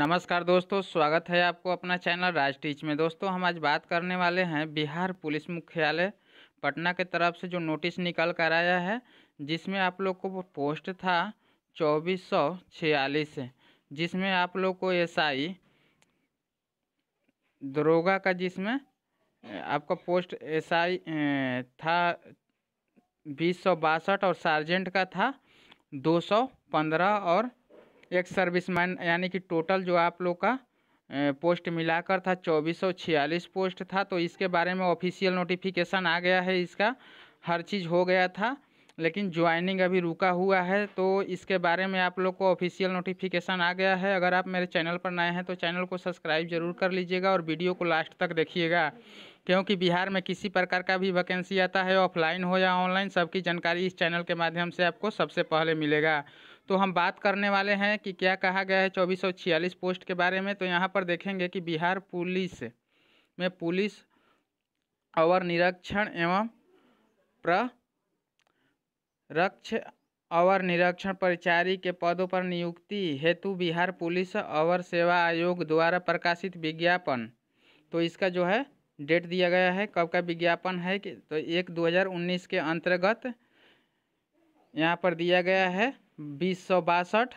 नमस्कार दोस्तों स्वागत है आपको अपना चैनल राज टीच में दोस्तों हम आज बात करने वाले हैं बिहार पुलिस मुख्यालय पटना के तरफ से जो नोटिस निकल कर आया है जिसमें आप लोग को पोस्ट था चौबीस सौ छियालीस जिसमें आप लोग को एसआई दरोगा का जिसमें आपका पोस्ट एसआई था बीस सौ बासठ और सार्जेंट का था दो सौ पंद्रह और एक सर्विसमैन यानी कि टोटल जो आप लोग का पोस्ट मिलाकर था चौबीस सौ छियालीस पोस्ट था तो इसके बारे में ऑफिशियल नोटिफिकेशन आ गया है इसका हर चीज़ हो गया था लेकिन ज्वाइनिंग अभी रुका हुआ है तो इसके बारे में आप लोग को ऑफिशियल नोटिफिकेशन आ गया है अगर आप मेरे चैनल पर नए हैं तो चैनल को सब्सक्राइब जरूर कर लीजिएगा और वीडियो को लास्ट तक देखिएगा क्योंकि बिहार में किसी प्रकार का भी वैकेंसी आता है ऑफलाइन हो या ऑनलाइन सबकी जानकारी इस चैनल के माध्यम से आपको सबसे पहले मिलेगा तो हम बात करने वाले हैं कि क्या कहा गया है चौबीस पोस्ट के बारे में तो यहाँ पर देखेंगे कि बिहार पुलिस में पुलिस और निरीक्षण एवं रक्ष और निरीक्षण परिचारी के पदों पर नियुक्ति हेतु बिहार पुलिस और सेवा आयोग द्वारा प्रकाशित विज्ञापन तो इसका जो है डेट दिया गया है कब का विज्ञापन है कि तो एक 2019 के अंतर्गत यहाँ पर दिया गया है बीस सौ बासठ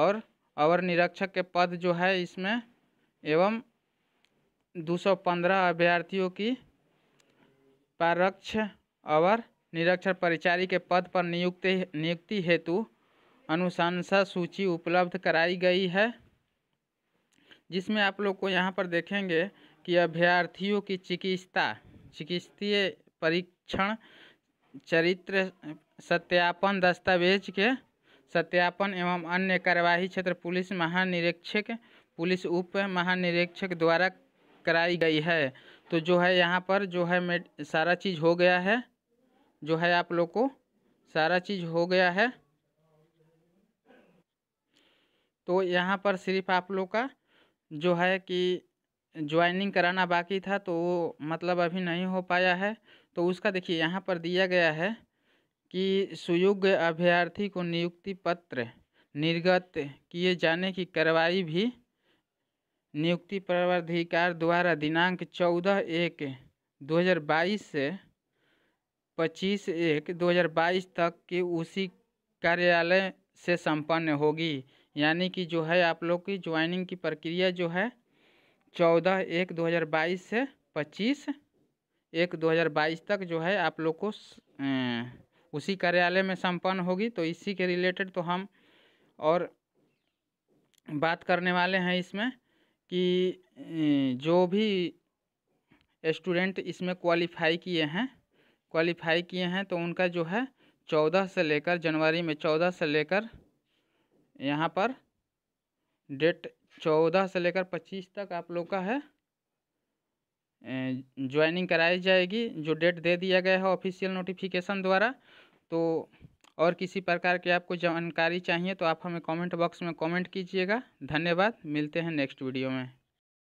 और अवर निरीक्षक के पद जो है इसमें एवं 215 अभ्यर्थियों की परक्ष अवर निरक्षर परिचारी के पद पर नियुक्ति नियुक्ति हेतु अनुशंसा सूची उपलब्ध कराई गई है जिसमें आप लोग को यहाँ पर देखेंगे कि अभ्यर्थियों की चिकित्सा चिकित्सीय परीक्षण चरित्र सत्यापन दस्तावेज के सत्यापन एवं अन्य कार्यवाही क्षेत्र पुलिस महानिरीक्षक पुलिस उप महानिरीक्षक द्वारा कराई गई है तो जो है यहाँ पर जो है मेड सारा चीज़ हो गया है जो है आप लोग को सारा चीज़ हो गया है तो यहाँ पर सिर्फ आप लोग का जो है कि ज्वाइनिंग कराना बाकी था तो वो मतलब अभी नहीं हो पाया है तो उसका देखिए यहाँ पर दिया गया है कि सुयोग्य अभ्यर्थी को नियुक्ति पत्र निर्गत किए जाने की कार्रवाई भी नियुक्ति प्राधिकार द्वारा दिनांक चौदह एक 2022 से 25 एक 2022 तक के उसी कार्यालय से संपन्न होगी यानी कि जो है आप लोग की ज्वाइनिंग की प्रक्रिया जो है चौदह एक 2022 से 25 एक 2022 तक जो है आप लोग को अं, उसी कार्यालय में संपन्न होगी तो इसी के रिलेटेड तो हम और बात करने वाले हैं इसमें कि जो भी स्टूडेंट इसमें क्वालिफाई किए हैं क्वालिफाई किए हैं तो उनका जो है चौदह से लेकर जनवरी में चौदह से लेकर यहाँ पर डेट चौदह से लेकर पच्चीस तक आप लोग का है ज्वाइनिंग कराई जाएगी जो डेट दे दिया गया है ऑफिशियल नोटिफिकेशन द्वारा तो और किसी प्रकार की आपको जानकारी चाहिए तो आप हमें कमेंट बॉक्स में कमेंट कीजिएगा धन्यवाद मिलते हैं नेक्स्ट वीडियो में